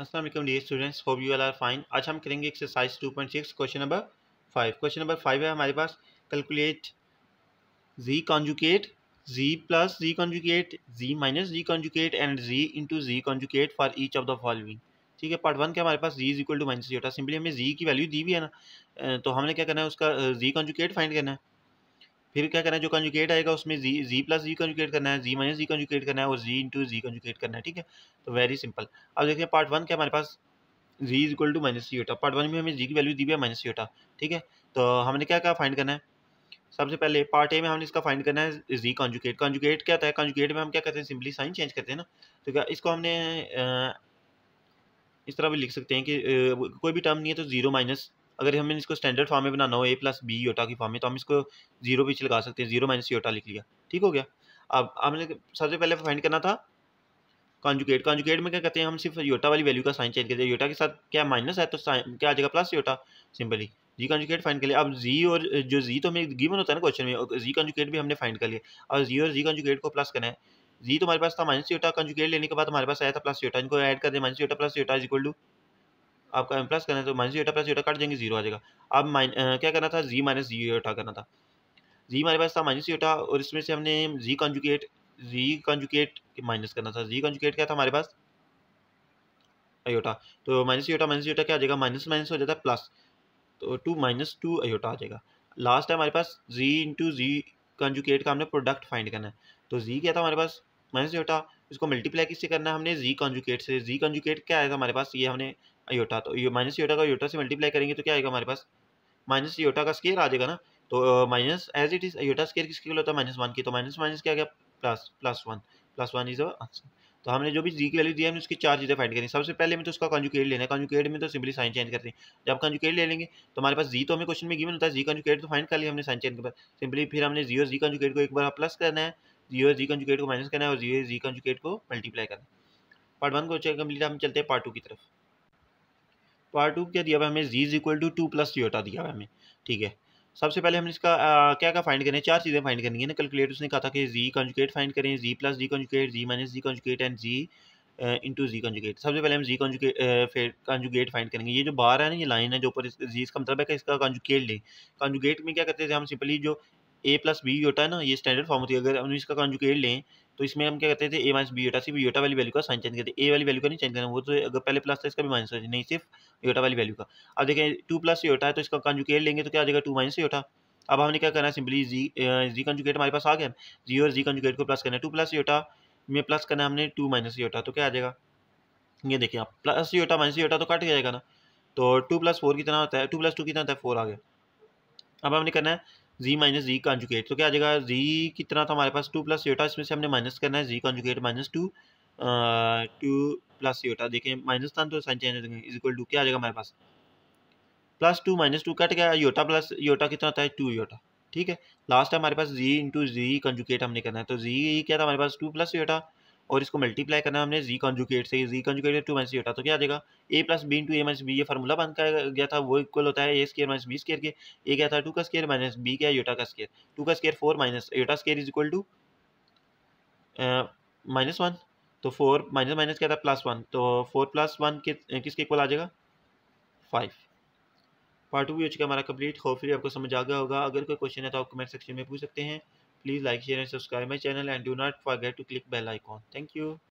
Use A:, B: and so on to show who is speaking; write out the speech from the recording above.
A: Aslam dear students hope you all are fine आज हम करेंगे exercise two point six question number five question number five है हमारे पास calculate z conjugate z plus z conjugate z minus z conjugate and z into z conjugate for each of the following ठीक है part one के हमारे पास z is equal to minus z होता है सिंपली हमें जी की वैल्यू दी भी है ना तो हमने क्या करना है उसका जी कॉन्जुकेट फाइंड करना है फिर क्या करना है जो कंजुकेट आएगा उसमें जी जी प्लस जी कंजुकेट करना है जी माइनस जी कंजुकेट करना है और जी इंटू जी कंजुकेट करना है ठीक है तो वेरी सिंपल अब देखिए पार्ट वन के हमारे पास z is equal to minus iota part one में हमें जी की वैल्यू दी हुई है माइनस सी ओटा ठीक है तो हमने क्या क्या फाइंड करना है सबसे पहले पार्ट ए में हमने इसका फाइंड करना है जी कॉन्जुकेट कॉन्जुकेट क्या है कॉन्जुकेट में हम क्या करते हैं सिंपली साइन चेंज करते हैं ना तो क्या इसको हमने इस तरह भी लिख सकते हैं कि कोई भी टर्म नहीं है तो जीरो माइनस अगर हमें इसको स्टैंडर्ड फॉर्म में बनाना हो ए प्लस बी योटा की फॉर्म में तो हम इसको जीरो पीछे लगा सकते हैं जीरो माइनस योटा लिख लिया ठीक हो गया अब हमने सबसे पहले फाइंड करना था कॉन्जुकेट कॉन्जुकेट में क्या कहते हैं हम सिर्फ योटा वाली वैल्यू का साइन चेंज करते हैं योटा के साथ क्या माइनस है तो क्या आ जाएगा plus iota simply z conjugate find कर लिया अब जी और जो जी तो हमें गिवन होता है ना क्वेश्चन में जी कॉन्जुकेट भी हमने फाइंड कर लिया अब जी और जी कॉन्जुकेट को प्लस करना है जी तो हमारे पास था माइनस योटा कॉन्जुकेट लेने के बाद हमारे पास आया था प्लस योटा इनको ऐड कर दे minus iota plus iota is equal to आपका एम प्लस करना है तो minus zeta plus zeta cut जाएंगे जीरो आ जाएगा अब माइन क्या करना था जी माइनस जी एटा करना था जी हमारे पास था माइनस जीटा और इसमें से हमने z conjugate z conjugate minus करना था जी कॉन्जुकेट क्या था हमारे पास अयोटा तो माइनस योटा माइनस योटा क्या आ जाएगा माइनस माइनस हो जाता है प्लस तो टू माइनस टू अयोटा आ जाएगा लास्ट है हमारे पास जी इंटू जी कंजुकेट का हमने प्रोडक्ट फाइंड करना है तो जी क्या था हमारे पास माइनस योटा इसको मल्टीप्लाई किससे करना है हमने जी कॉन्जुकेट से जी कॉन्जुकेट क्या आएगा हमारे पास ये हमने अयोटा तो ये माइनस योटा का योटा से मल्टीप्लाई करेंगे तो क्या आएगा हमारे पास माइनस योटा का स्केयर आ जाएगा ना तो minus as it is iota square किसके लिए होता है माइनस वन की तो माइनस माइनस क्या गया plus plus one plus one is our answer तो हमने जो भी जी की वैल्यू दी है हमने उसकी चार चीज़ें फाइंड करनी सबसे पहले में तो उसका कॉन्जुकेट लेना है कॉन्जुकेट में तो सिंपली साइन चेंज करते हैं जब कॉन्जुकेट ले लेंगे तो हमारे पास जी तो हमें क्वेश्चन में गिवन होता है जी कॉन्जुकेट तो फाइंड कर लिया हमने साइन चेंज के बाद सिंपली फिर हमने जी और जी कॉन्जुकेट को एक बार प्लस करना है जीरो जी कंजुकेट को माइनस करना है और जीरो जी कंजुकेट को मल्टीप्लाई करना है पार्ट वन को चेक कंप्लीट हम चलते हैं पार्ट टू की तरफ पार्ट टू क्या दिया हुआ हमें z is equal to two plus zeta दिया हुआ हमें ठीक है सबसे पहले हमने इसका आ, क्या क्या फाइंड करें चार चीज़ें फाइंड करनी है ना कैलकुलेट उसने कहा था कि जी कंजुकेट फाइंड करें z plus z conjugate z minus z conjugate and z into z conjugate सबसे पहले हम जी कंजुकेट फिर कॉन्जुकेट फाइंड करेंगे ये जो बार है ना ये लाइन है जो ऊपर जी इसका मतलब है कि इसका कंजुकेट ले कॉन्जुकेट में क्या करते थे हम सिंपली जो ए प्लस बी होता है ना ये स्टैंडर्ड फॉर्म होती है अगर हम इसका कॉन्जुकेट लें तो इसमें हम क्या कहते थे ए माइनस बी होता सिर्फ योटा वाली वैल्यू का साइन चेंज करते ए वाली वैल्यू का नहीं चेंज करना वो तो अगर पहले प्लस था इसका भी माइनस हो नहीं सिर्फ योटा वाली वैल्यू का अब देखें टू प्लस योटा है तो इसका कॉन्जुकेट लेंगे तो क्या आ जाएगा टू माइनस योटा अब हमने क्या करना है सिंपली जी जी कंजुकेट हमारे पास आ गया जी और जी कंजुकेट को प्लस करना है टू प्लस योटा में प्लस करना है हमने टू माइनस योटा तो क्या आ जाएगा ये देखिए आप प्लस योटा माइनस योटा तो कट जाएगा ना तो टू प्लस फोर कितना होता है टू प्लस टू कितना होता है फोर आ गया अब हमने करना है जी माइनस जी कॉन्जुकेट तो क्या आ जाएगा जी कितना था हमारे पास टू प्लस योटा इसमें से हमने माइनस करना है z conjugate minus two two plus iota देखें माइनस था तो साइन चेंज हो जाएगा इज इक्वल टू क्या आ जाएगा हमारे पास plus two minus two cut गया योटा प्लस योटा कितना होता है टू योटा ठीक है लास्ट है हमारे पास जी इंटू जी कंजुकेट हमने करना है तो जी क्या था हमारे पास टू प्लस योटा और इसको मल्टीप्लाई करना हमने जी कॉन्जुकेट से जी कॉन्जुकेट टू माइनस होता तो क्या आ जाएगा a plus b to a minus b ये फार्मूला बन कर गया था वो इक्वल होता है a square minus b square के ए क्या था टू का स्केयर माइनस बी क्या योटा का स्केयर टू का square four minus iota square is equal to minus one तो फोर माइनस माइनस क्या था प्लस वन तो फोर प्लस वन किसके इक्वल आ जाएगा फाइव पार्ट टू भी हो चुका हमारा कंप्लीट होपफुली आपको समझ आ गया होगा अगर कोई क्वेश्चन है तो आप कमेंट सेक्शन में पूछ सकते हैं Please like, share and subscribe my channel and do not forget to click bell icon. Thank you.